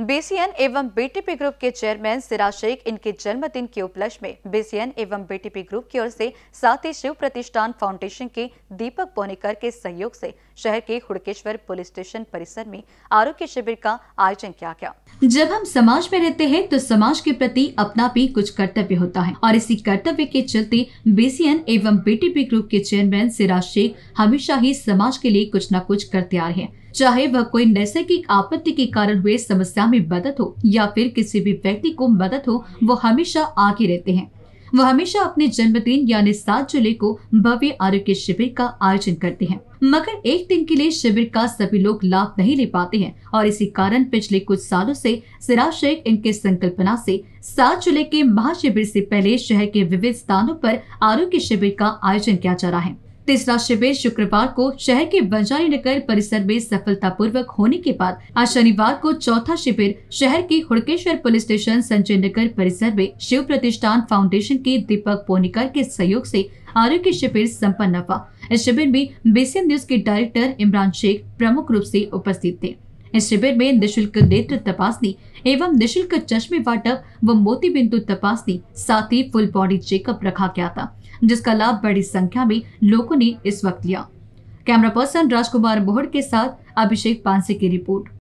BCN एवं BTP group के chairman Siraj Sheikh इनके जन्मदिन के उपलक्ष्य में बीसीएन एवं बीटीपी ग्रुप की ओर से साथ ही शिव प्रतिष्ठान फाउंडेशन के दीपक पोनेकर के सहयोग से शहर के हुड़केश्वर पुलिस स्टेशन परिसर में आरोग्य शिविर का आयोजन किया गया जब हम समाज में रहते हैं तो समाज के प्रति अपना भी कुछ कर्तव्य होता है और इसी कर्तव्य के चलते बीसीएन एवं बीटीपी ग्रुप के चेयरमैन सिराज शेख हमेशा ही समाज के लिए कुछ न कुछ करते आ रहे हैं चाहे वह कोई नैसर्गिक आपत्ति के कारण हुए समस्या दुनिया में मदद हो या फिर किसी भी व्यक्ति को मदद हो वो हमेशा आगे रहते हैं वो हमेशा अपने जन्मदिन यानी सात जुलाई को भव्य आरोग्य शिविर का आयोजन करते हैं मगर एक दिन के लिए शिविर का सभी लोग लाभ नहीं ले पाते हैं और इसी कारण पिछले कुछ सालों से सिराज शेख इनके संकल्पना से सात जुलाई के महाशिविर से पहले शहर के विविध स्थानों पर आरोग्य शिविर का आयोजन किया जा रहा है तीसरा शिविर शुक्रवार को शहर के बंजारी नगर परिसर में सफलतापूर्वक होने के बाद आज शनिवार को चौथा शिविर शहर के हुड़केश्वर पुलिस स्टेशन संजय नगर परिसर में शिव प्रतिष्ठान फाउंडेशन के दीपक पोनिकर के सहयोग से आरोग्य शिविर सम्पन्न हुआ इस शिविर में बेसिन न्यूज के डायरेक्टर इमरान शेख प्रमुख रूप ऐसी उपस्थित थे इस शिविर में निःशुल्क नेत्र तपासनी एवं निःशुल्क चश्मे वाटप व मोती बिंदु तपासनी साथ ही फुल बॉडी चेकअप रखा गया था जिसका लाभ बड़ी संख्या में लोगों ने इस वक्त लिया कैमरा पर्सन राजकुमार मोहड़ के साथ अभिषेक पांसे की रिपोर्ट